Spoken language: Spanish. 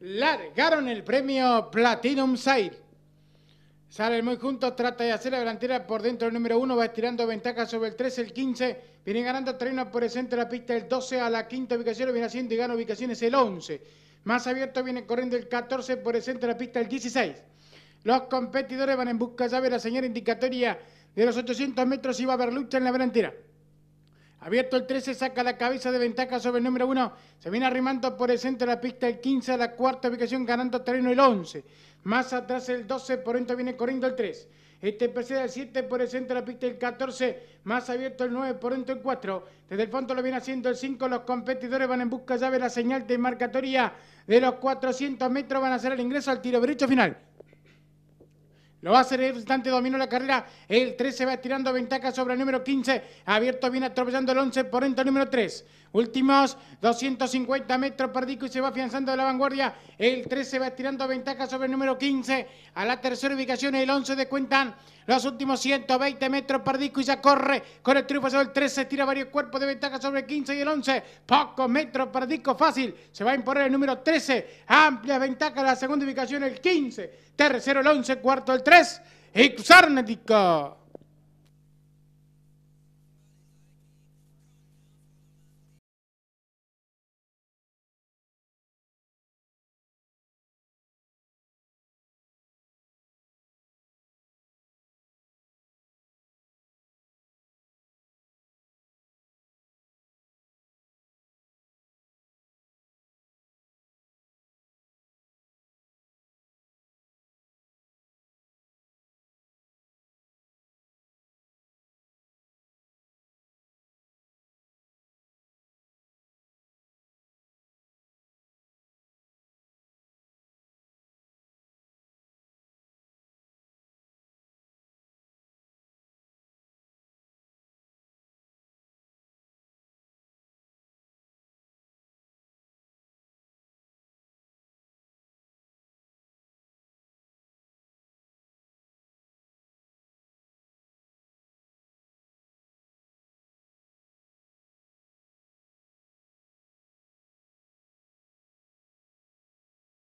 largaron el premio Platinum Side. Salen muy juntos, trata de hacer la delantera por dentro del número 1, va estirando ventaja sobre el 3, el 15. Viene ganando terreno por el centro de la pista el 12 a la quinta ubicación, lo viene haciendo y gana ubicaciones el 11. Más abierto viene corriendo el 14 por el centro de la pista el 16. Los competidores van en busca, ya de la señal indicatoria de los 800 metros y va a haber lucha en la delantera. Abierto el 13, saca la cabeza de ventaja sobre el número 1. Se viene arrimando por el centro de la pista el 15 a la cuarta ubicación, ganando terreno el 11. Más atrás el 12, por dentro viene corriendo el 3. Este precede el 7 por el centro de la pista el 14, más abierto el 9 por dentro el 4. Desde el fondo lo viene haciendo el 5, los competidores van en busca ya la señal de marcatoria de los 400 metros, van a hacer el ingreso al tiro derecho final. Lo va hacer el instante, dominó la carrera. El 13 va tirando ventaja sobre el número 15. Abierto viene atropellando el 11 por dentro el número 3. Últimos 250 metros disco y se va afianzando de la vanguardia. El 13 va tirando ventaja sobre el número 15. A la tercera ubicación el 11 de Cuentan. Los últimos 120 metros disco y ya corre con el triunfo sobre el 13. Tira varios cuerpos de ventaja sobre el 15 y el 11. Pocos metros disco, fácil. Se va a imponer el número 13. Amplia ventaja la segunda ubicación el 15. Tercero el 11. Cuarto el 13. tres, hey, cruzar nadica.